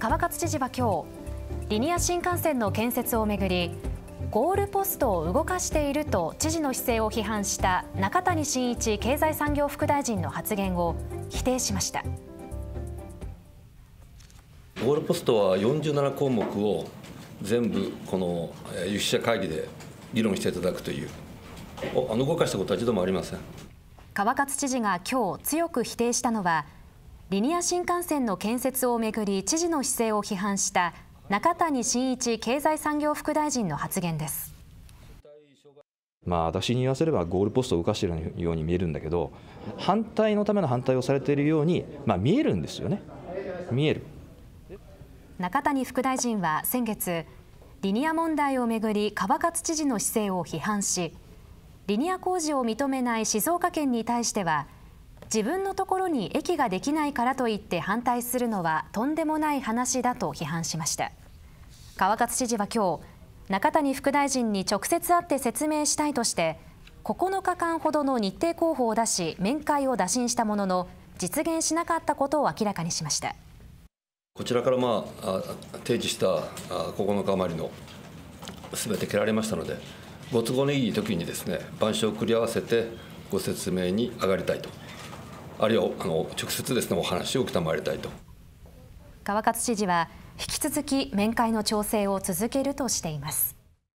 川勝知事は今日リニア新幹線の建設をめぐりゴールポストを動かしていると知事の姿勢を批判した中谷真一経済産業副大臣の発言を否定しましたゴールポストは47項目を全部この有識者会議で議論していただくというあの動かしたことは一度もありません川勝知事が今日強く否定したのはリニア新幹線の建設をめぐり知事の姿勢を批判した中谷真一経済産業副大臣の発言です。まあ、私に言わせればゴールポストを動かしているように見えるんだけど反対のための反対をされているように、まあ、見えるんですよね見える中谷副大臣は先月リニア問題をめぐり川勝知事の姿勢を批判しリニア工事を認めない静岡県に対しては自分のところに駅ができないからといって反対するのはとんでもない話だと批判しました川勝知事は今日中谷副大臣に直接会って説明したいとして9日間ほどの日程候補を出し面会を打診したものの実現しなかったことを明らかにしましたこちらから、まあ、提示した9日余りのすべて蹴られましたのでご都合のいい時にですね、板書を繰り合わせてご説明に上がりたいとあるいはあの直接ですねお話を伺りたいと川勝知事は引き続き面会の調整を続けるとしています